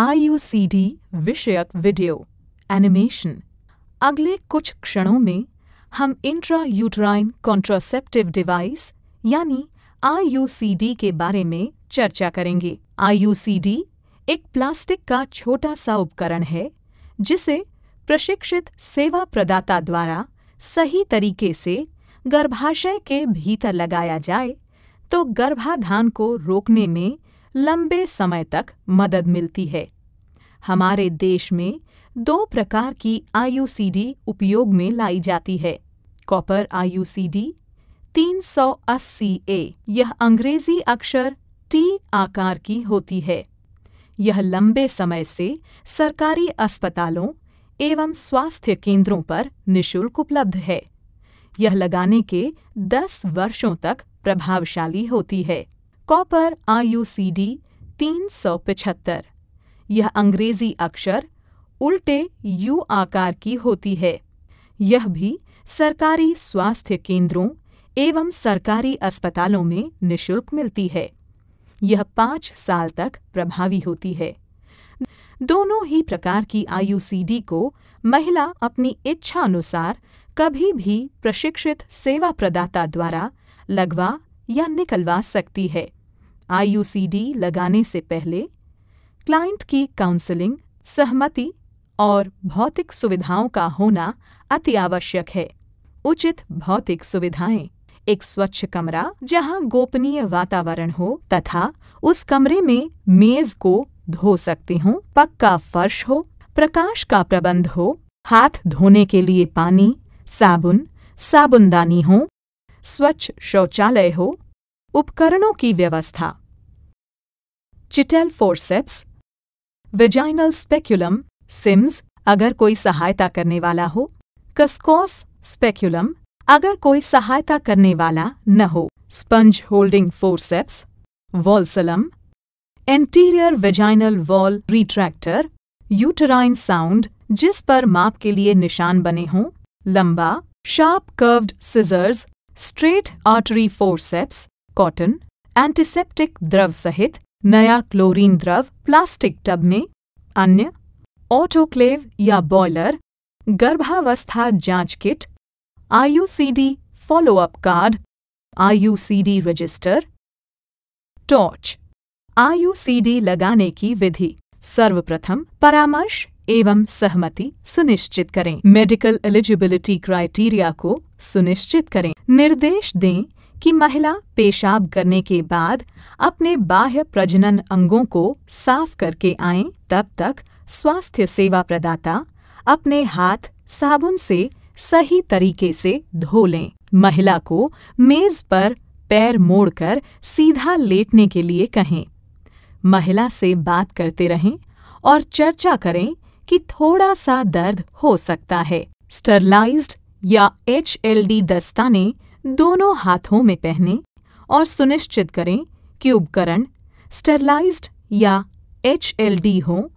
IUCD विषयक video animation अगले कुछ क्षणों में हम इंट्रा यूट्राइन कॉन्ट्रासेप्टिव डिवाइस यानी आईयूसीडी के बारे में चर्चा करेंगे आईयूसीडी एक प्लास्टिक का छोटा सा उपकरण है जिसे प्रशिक्षित सेवा प्रदाता द्वारा सही तरीके से गर्भाशय के भीतर लगाया जाए तो गर्भाधान को रोकने में लंबे समय तक मदद मिलती है हमारे देश में दो प्रकार की आईयूसीडी उपयोग में लाई जाती है कॉपर आईयूसीडी 380 ए यह अंग्रेजी अक्षर टी आकार की होती है यह लंबे समय से सरकारी अस्पतालों एवं स्वास्थ्य केंद्रों पर निशुल्क उपलब्ध है यह लगाने के 10 वर्षों तक प्रभावशाली होती है कॉपर सौ 375 यह अंग्रेजी अक्षर उल्टे यू आकार की होती है यह भी सरकारी स्वास्थ्य केंद्रों एवं सरकारी अस्पतालों में निशुल्क मिलती है यह पाँच साल तक प्रभावी होती है दोनों ही प्रकार की आयु को महिला अपनी इच्छा अनुसार कभी भी प्रशिक्षित सेवा प्रदाता द्वारा लगवा या निकलवा सकती है आयु लगाने से पहले क्लाइंट की काउंसलिंग सहमति और भौतिक सुविधाओं का होना अति आवश्यक है उचित भौतिक सुविधाएं एक स्वच्छ कमरा जहां गोपनीय वातावरण हो तथा उस कमरे में मेज को धो सकते हो पक्का फर्श हो प्रकाश का प्रबंध हो हाथ धोने के लिए पानी साबुन साबुनदानी हो स्वच्छ शौचालय हो उपकरणों की व्यवस्था Cheatle forceps vaginal speculum Sims अगर कोई सहायता करने वाला हो कस्कोस स्पेक्युलम अगर कोई सहायता करने वाला न हो sponge holding forceps volsellum anterior vaginal wall retractor uterine sound जिस पर माप के लिए निशान बने हों लंबा sharp curved scissors straight artery forceps cotton antiseptic द्रव सहित नया क्लोरीन द्रव प्लास्टिक टब में अन्य ऑटोक्लेव या बॉयलर गर्भावस्था जांच kit IUCD follow up card IUCD register torch IUCD लगाने की विधि सर्वप्रथम परामर्श एवं सहमति सुनिश्चित करें मेडिकल एलिजिबिलिटी क्राइटेरिया को सुनिश्चित करें निर्देश दें कि महिला पेशाब करने के बाद अपने बाह्य प्रजनन अंगों को साफ करके आए तब तक स्वास्थ्य सेवा प्रदाता अपने हाथ साबुन से सही तरीके से धो लें महिला को मेज पर पैर मोड़कर सीधा लेटने के लिए कहें महिला से बात करते रहें और चर्चा करें कि थोड़ा सा दर्द हो सकता है स्टरलाइज्ड या एच दस्ताने दोनों हाथों में पहनें और सुनिश्चित करें कि उपकरण स्टरलाइज्ड या एच हो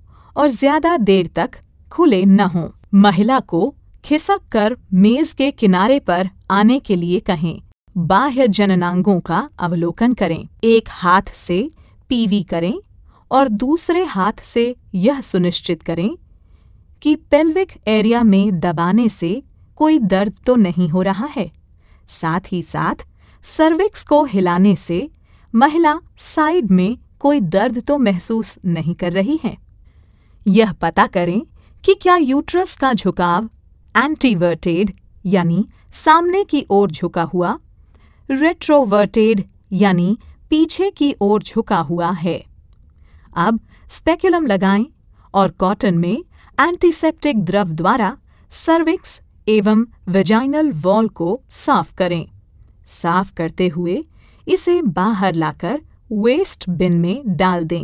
और ज्यादा देर तक खुले न हो महिला को खिसक कर मेज के किनारे पर आने के लिए कहें बाह्य जननांगों का अवलोकन करें एक हाथ से पीवी करें और दूसरे हाथ से यह सुनिश्चित करें कि पेल्विक एरिया में दबाने से कोई दर्द तो नहीं हो रहा है साथ ही साथ सर्विक्स को हिलाने से महिला साइड में कोई दर्द तो महसूस नहीं कर रही है यह पता करें कि क्या यूट्रस का झुकाव एंटीवर्टेड यानी सामने की ओर झुका हुआ रेट्रोवर्टेड यानी पीछे की ओर झुका हुआ है अब स्पेक्युलम लगाएं और कॉटन में एंटीसेप्टिक द्रव द्वारा सर्विक्स एवं वेजाइनल वॉल को साफ करें साफ करते हुए इसे बाहर लाकर वेस्ट बिन में डाल दें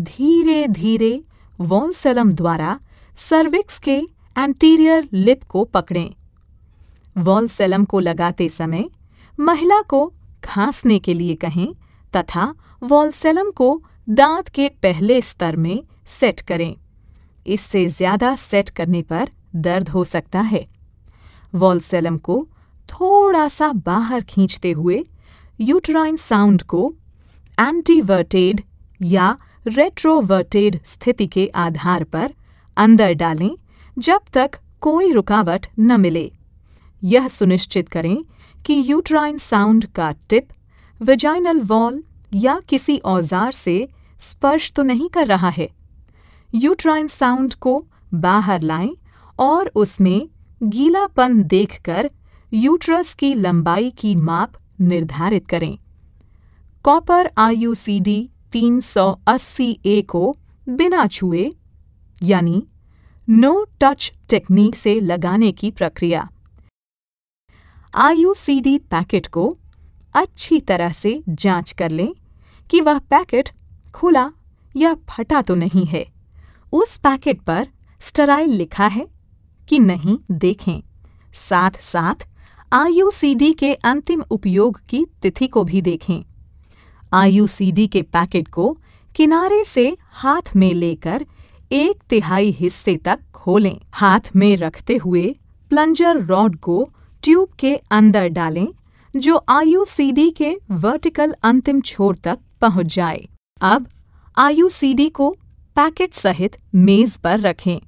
धीरे धीरे वॉन्सेलम द्वारा सर्विक्स के एंटीरियर लिप को पकड़ें वॉन्सेलम को लगाते समय महिला को घासने के लिए कहें तथा वॉल्सेलम को दांत के पहले स्तर में सेट करें इससे ज़्यादा सेट करने पर दर्द हो सकता है वॉल्सेलम को थोड़ा सा बाहर खींचते हुए यूट्राइन साउंड को एंटीवर्टेड या रेट्रोवर्टेड स्थिति के आधार पर अंदर डालें जब तक कोई रुकावट न मिले यह सुनिश्चित करें कि यूट्राइन साउंड का टिप विजाइनल वॉल या किसी औजार से स्पर्श तो नहीं कर रहा है यूट्राइन साउंड को बाहर लाएं और उसमें गीलापन देखकर यूट्रस की लंबाई की माप निर्धारित करें कॉपर आईयूसीडी ए को बिना छुए यानी नो टच टेक्निक से लगाने की प्रक्रिया आईयूसीडी पैकेट को अच्छी तरह से जांच कर लें कि वह पैकेट खुला या फटा तो नहीं है उस पैकेट पर स्टराइल लिखा है कि नहीं देखें साथ साथ आईयूसीडी के अंतिम उपयोग की तिथि को भी देखें आईयूसीडी के पैकेट को किनारे से हाथ में लेकर एक तिहाई हिस्से तक खोलें हाथ में रखते हुए प्लंजर रॉड को ट्यूब के अंदर डालें जो आईयूसीडी के वर्टिकल अंतिम छोर तक पहुंच जाए अब आईयूसीडी को पैकेट सहित मेज पर रखें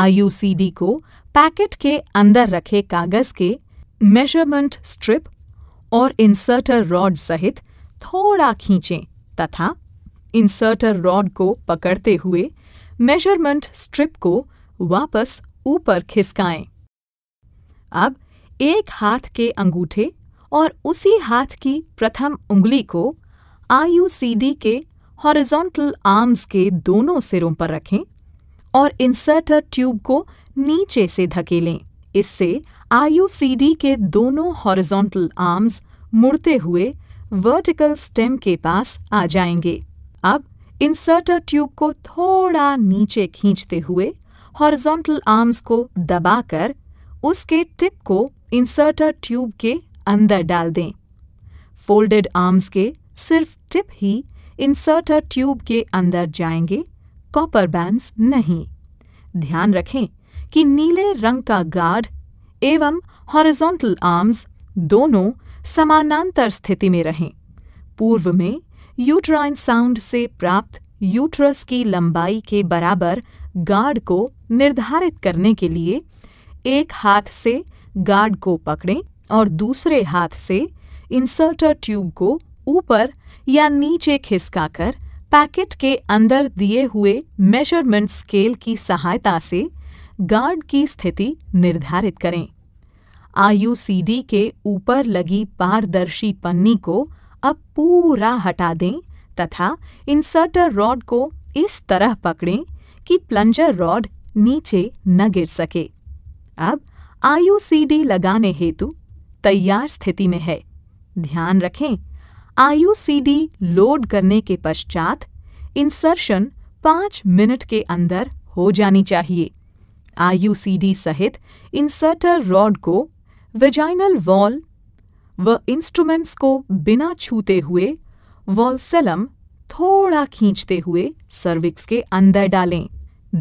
आईयूसीडी को पैकेट के अंदर रखे कागज के मेजरमेंट स्ट्रिप और इंसर्टर रॉड सहित थोड़ा खींचें तथा इंसर्टर रॉड को पकड़ते हुए मेजरमेंट स्ट्रिप को वापस ऊपर खिसकाएं। अब एक हाथ के अंगूठे और उसी हाथ की प्रथम उंगली को आईयूसीडी के हॉरिजॉन्टल आर्म्स के दोनों सिरों पर रखें और इंसर्टर ट्यूब को नीचे से धकेलें इससे आईयूसीडी के दोनों हॉरिजॉन्टल आर्म्स मुड़ते हुए वर्टिकल स्टेम के पास आ जाएंगे अब इंसर्टर ट्यूब को थोड़ा नीचे खींचते हुए हॉरिजॉन्टल आर्म्स को दबाकर उसके टिप को इंसर्टर ट्यूब के अंदर डाल दें फोल्डेड आर्म्स के सिर्फ टिप ही इंसर्टर ट्यूब के अंदर जाएंगे कॉपर बैंड्स नहीं ध्यान रखें कि नीले रंग का गार्ड एवं हॉरिजॉन्टल आर्म्स दोनों समानांतर स्थिति में रहें पूर्व में यूट्राइन साउंड से प्राप्त यूट्रस की लंबाई के बराबर गार्ड को निर्धारित करने के लिए एक हाथ से गार्ड को पकड़ें और दूसरे हाथ से इंसर्टर ट्यूब को ऊपर या नीचे खिसकाकर पैकेट के अंदर दिए हुए मेजरमेंट स्केल की सहायता से गार्ड की स्थिति निर्धारित करें आईयूसीडी के ऊपर लगी पारदर्शी पन्नी को अब पूरा हटा दें तथा इंसर्टर रॉड को इस तरह पकड़ें कि प्लंजर रॉड नीचे न गिर सके अब आईयूसीडी लगाने हेतु तैयार स्थिति में है ध्यान रखें आईयूसीडी लोड करने के पश्चात इंसर्शन पांच मिनट के अंदर हो जानी चाहिए आईयूसीडी सहित इंसर्टर रॉड को वेजाइनल वॉल व इंस्ट्रूमेंट्स को बिना छूते हुए वॉलसेलम थोड़ा खींचते हुए सर्विक्स के अंदर डालें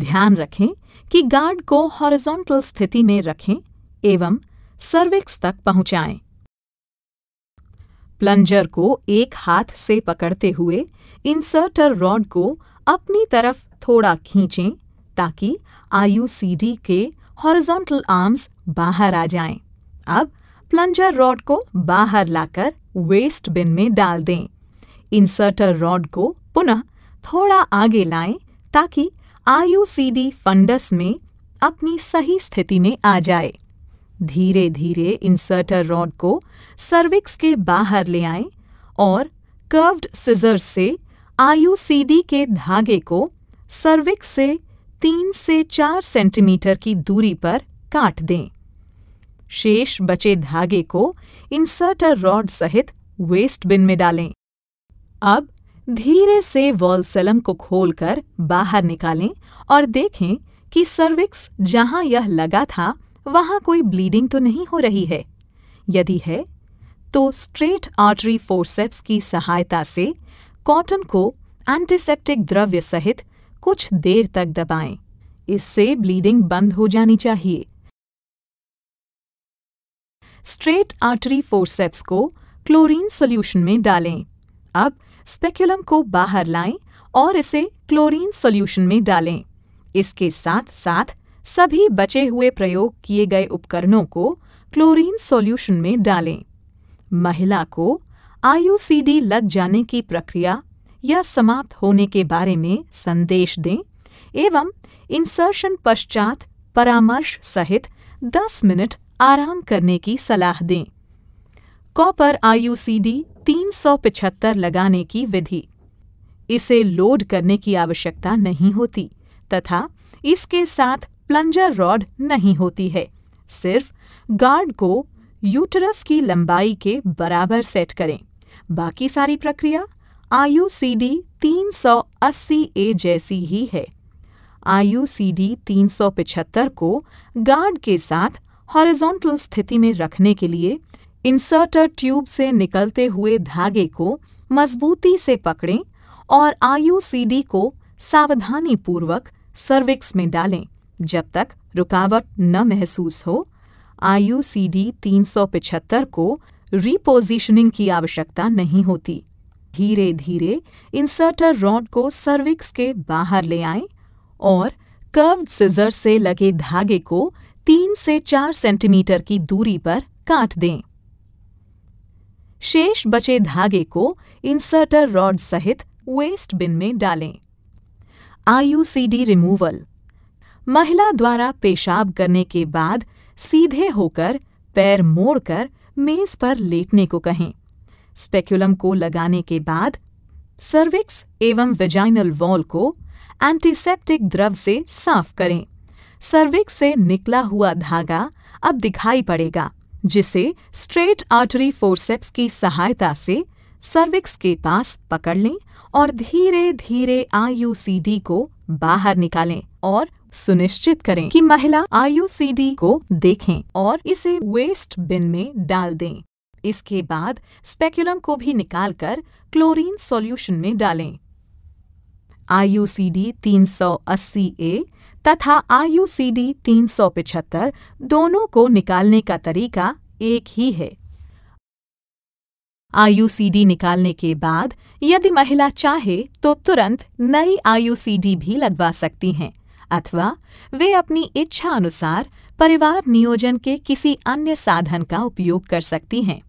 ध्यान रखें कि गार्ड को हॉरिजॉन्टल स्थिति में रखें एवं सर्विक्स तक पहुंचाएं। प्लंजर को एक हाथ से पकड़ते हुए इंसर्टर रॉड को अपनी तरफ थोड़ा खींचें ताकि आईयूसीडी के हॉरिजॉन्टल आर्म्स बाहर आ जाएं। अब प्लंजर रॉड को बाहर लाकर वेस्ट बिन में डाल दें इंसर्टर रॉड को पुनः थोड़ा आगे लाएं ताकि आईयूसीडी फंडस में अपनी सही स्थिति में आ जाए धीरे धीरे इंसर्टर रॉड को सर्विक्स के बाहर ले आए और कर्व्ड सिजर से आईयूसीडी के धागे को सर्विक्स से तीन से चार सेंटीमीटर की दूरी पर काट दें शेष बचे धागे को इंसर्टर रॉड सहित वेस्ट बिन में डालें अब धीरे से सेलम को खोलकर बाहर निकालें और देखें कि सर्विक्स जहां यह लगा था वहां कोई ब्लीडिंग तो नहीं हो रही है यदि है तो स्ट्रेट आर्टरी फोरसेप्स की सहायता से कॉटन को एंटीसेप्टिक द्रव्य सहित कुछ देर तक दबाएं। इससे ब्लीडिंग बंद हो जानी चाहिए स्ट्रेट आर्टरी फोरसेप्स को क्लोरीन सॉल्यूशन में डालें अब स्पेक्युलम को बाहर लाएं और इसे क्लोरीन सॉल्यूशन में डालें इसके साथ साथ सभी बचे हुए प्रयोग किए गए उपकरणों को क्लोरीन सॉल्यूशन में डालें महिला को आईयूसीडी लग जाने की प्रक्रिया या समाप्त होने के बारे में संदेश दें एवं इंसर्शन पश्चात परामर्श सहित 10 मिनट आराम करने की सलाह दें कॉपर आईयूसीडी 375 लगाने की विधि इसे लोड करने की आवश्यकता नहीं होती तथा इसके साथ प्लंजर रॉड नहीं होती है सिर्फ गार्ड को यूटरस की लंबाई के बराबर सेट करें बाकी सारी प्रक्रिया आयु सी डी तीन सौ अस्सी ए जैसी ही है आयु सी डी तीन सौ पिछहत्तर को गार्ड के साथ हॉरिजॉन्टल स्थिति में रखने के लिए इंसर्टर ट्यूब से निकलते हुए धागे को मजबूती से पकड़ें और आयु सी डी को सावधानीपूर्वक सर्विक्स में डालें जब तक रुकावट न महसूस हो आयु सी तीन सौ पिछहत्तर को रिपोजिशनिंग की आवश्यकता नहीं होती धीरे धीरे इंसर्टर रॉड को सर्विक्स के बाहर ले आए और कर्व सिजर से लगे धागे को तीन से चार सेंटीमीटर की दूरी पर काट दें शेष बचे धागे को इंसर्टर रॉड सहित वेस्ट बिन में डालें आईयूसीडी रिमूवल महिला द्वारा पेशाब करने के बाद सीधे होकर पैर मोड़कर मेज पर लेटने को कहें स्पेक्युलम को लगाने के बाद सर्विक्स एवं वेजाइनल वॉल को एंटीसेप्टिक द्रव से साफ करें सर्विक्स से निकला हुआ धागा अब दिखाई पड़ेगा जिसे स्ट्रेट आर्टरी फोर्सेप्स की सहायता से सर्विक्स के पास पकड़ लें और धीरे धीरे आईयूसीडी को बाहर निकालें और सुनिश्चित करें कि महिला आईयूसीडी को देखें और इसे वेस्ट बिन में डाल दें इसके बाद स्पेक्युलम को भी निकालकर क्लोरीन सॉल्यूशन में डालें सौ अस्सी ए तथा आयु सी डी तीन सौ पिछहत्तर दोनों को निकालने का तरीका एक ही है आयु सी डी निकालने के बाद यदि महिला चाहे तो तुरंत नई सी डी भी लगवा सकती हैं अथवा वे अपनी इच्छा अनुसार परिवार नियोजन के किसी अन्य साधन का उपयोग कर सकती हैं